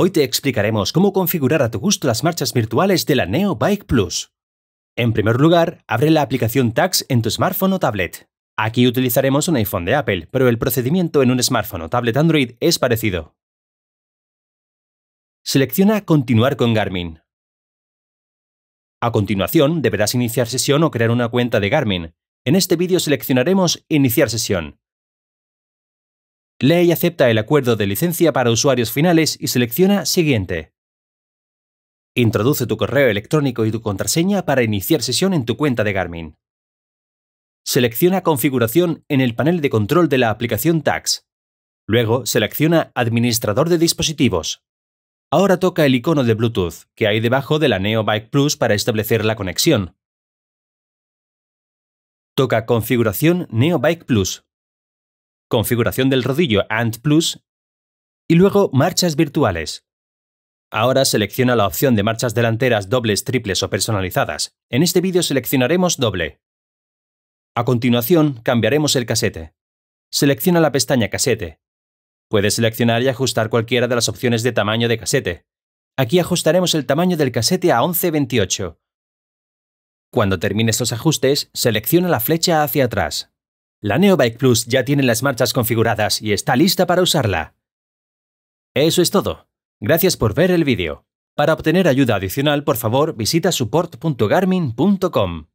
Hoy te explicaremos cómo configurar a tu gusto las marchas virtuales de la Neo Bike Plus. En primer lugar, abre la aplicación Tax en tu smartphone o tablet. Aquí utilizaremos un iPhone de Apple, pero el procedimiento en un smartphone o tablet Android es parecido. Selecciona Continuar con Garmin. A continuación, deberás iniciar sesión o crear una cuenta de Garmin. En este vídeo seleccionaremos Iniciar sesión. Lee y acepta el acuerdo de licencia para usuarios finales y selecciona Siguiente. Introduce tu correo electrónico y tu contraseña para iniciar sesión en tu cuenta de Garmin. Selecciona Configuración en el panel de control de la aplicación TAX. Luego selecciona Administrador de dispositivos. Ahora toca el icono de Bluetooth que hay debajo de la Neo Bike Plus para establecer la conexión. Toca Configuración Neo Bike Plus configuración del rodillo AND Plus y luego marchas virtuales. Ahora selecciona la opción de marchas delanteras dobles, triples o personalizadas. En este vídeo seleccionaremos doble. A continuación, cambiaremos el casete. Selecciona la pestaña Casete. Puedes seleccionar y ajustar cualquiera de las opciones de tamaño de casete. Aquí ajustaremos el tamaño del casete a 1128. Cuando termines estos ajustes, selecciona la flecha hacia atrás. La Neobike Plus ya tiene las marchas configuradas y está lista para usarla. Eso es todo. Gracias por ver el vídeo. Para obtener ayuda adicional, por favor, visita support.garmin.com.